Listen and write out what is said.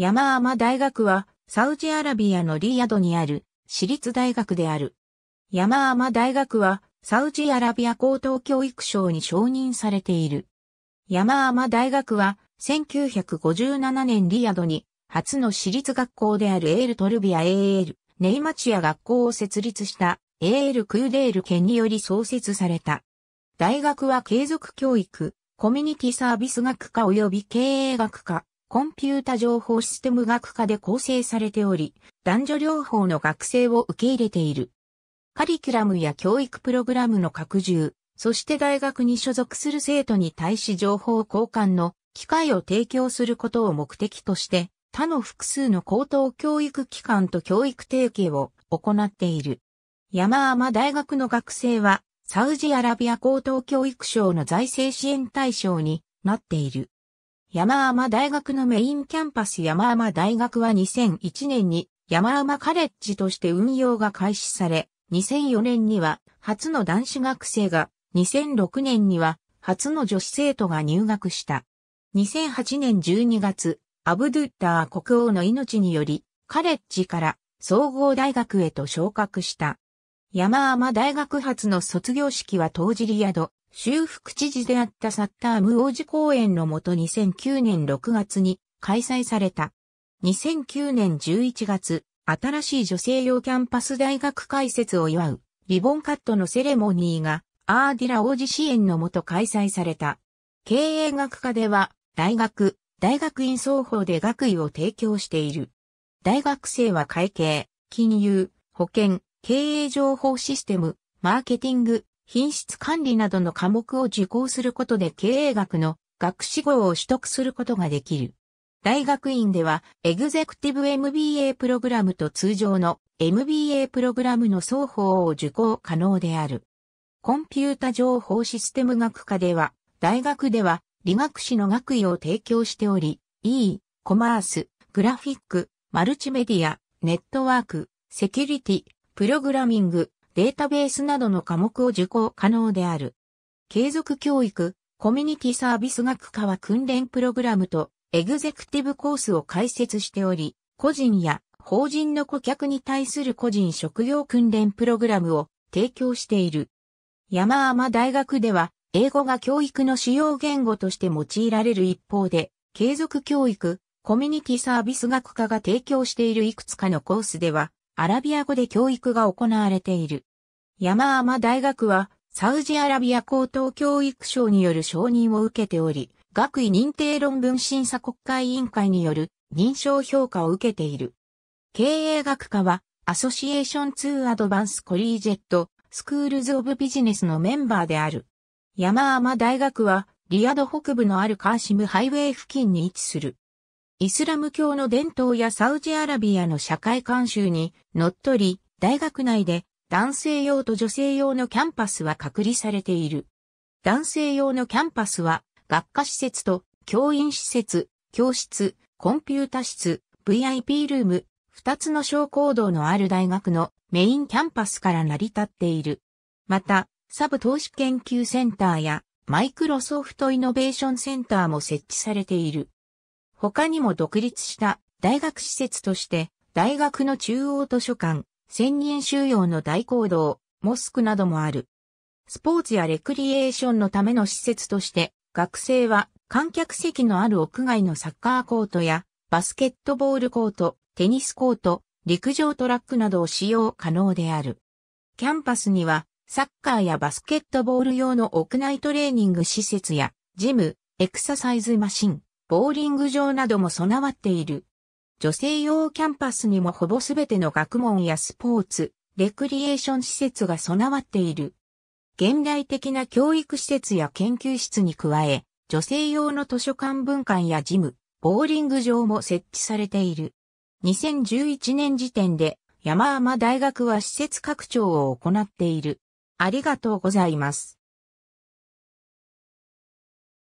山マ大学は、サウジアラビアのリヤドにある、私立大学である。山マ大学は、サウジアラビア高等教育省に承認されている。山マ大学は、1957年リヤドに、初の私立学校であるエールトルビア AL、ネイマチア学校を設立した、エール・クーデール県により創設された。大学は継続教育、コミュニティサービス学科及び経営学科、コンピュータ情報システム学科で構成されており、男女両方の学生を受け入れている。カリキュラムや教育プログラムの拡充、そして大学に所属する生徒に対し情報交換の機会を提供することを目的として、他の複数の高等教育機関と教育提携を行っている。山天大学の学生は、サウジアラビア高等教育省の財政支援対象になっている。山山大学のメインキャンパス山山大学は2001年に山山カレッジとして運用が開始され、2004年には初の男子学生が、2006年には初の女子生徒が入学した。2008年12月、アブドゥッター国王の命により、カレッジから総合大学へと昇格した。山山大学発の卒業式は当時リヤド、修復知事であったサッターム王子公園のもと2009年6月に開催された。2009年11月、新しい女性用キャンパス大学開設を祝うリボンカットのセレモニーがアーディラ王子支援のもと開催された。経営学科では大学、大学院双方で学位を提供している。大学生は会計、金融、保険、経営情報システム、マーケティング、品質管理などの科目を受講することで経営学の学士号を取得することができる。大学院では、エグゼクティブ MBA プログラムと通常の MBA プログラムの双方を受講可能である。コンピュータ情報システム学科では、大学では理学士の学位を提供しており、E、コマース、グラフィック、マルチメディア、ネットワーク、セキュリティ、プログラミング、データベースなどの科目を受講可能である。継続教育、コミュニティサービス学科は訓練プログラムとエグゼクティブコースを開設しており、個人や法人の顧客に対する個人職業訓練プログラムを提供している。山天大学では、英語が教育の主要言語として用いられる一方で、継続教育、コミュニティサービス学科が提供しているいくつかのコースでは、アラビア語で教育が行われている。山天大学は、サウジアラビア高等教育省による承認を受けており、学位認定論文審査国会委員会による認証評価を受けている。経営学科は、アソシエーション2アドバンスコリージェット、スクールズ・オブ・ビジネスのメンバーである。山天大学は、リアド北部のあるカーシムハイウェイ付近に位置する。イスラム教の伝統やサウジアラビアの社会慣習に、のっとり、大学内で男性用と女性用のキャンパスは隔離されている。男性用のキャンパスは、学科施設と教員施設、教室、コンピュータ室、VIP ルーム、二つの小行動のある大学のメインキャンパスから成り立っている。また、サブ投資研究センターやマイクロソフトイノベーションセンターも設置されている。他にも独立した大学施設として、大学の中央図書館、千人収容の大講堂、モスクなどもある。スポーツやレクリエーションのための施設として、学生は観客席のある屋外のサッカーコートや、バスケットボールコート、テニスコート、陸上トラックなどを使用可能である。キャンパスには、サッカーやバスケットボール用の屋内トレーニング施設や、ジム、エクササイズマシン、ボーリング場なども備わっている。女性用キャンパスにもほぼすべての学問やスポーツ、レクリエーション施設が備わっている。現代的な教育施設や研究室に加え、女性用の図書館文館やジム、ボーリング場も設置されている。2011年時点で山々大学は施設拡張を行っている。ありがとうございます。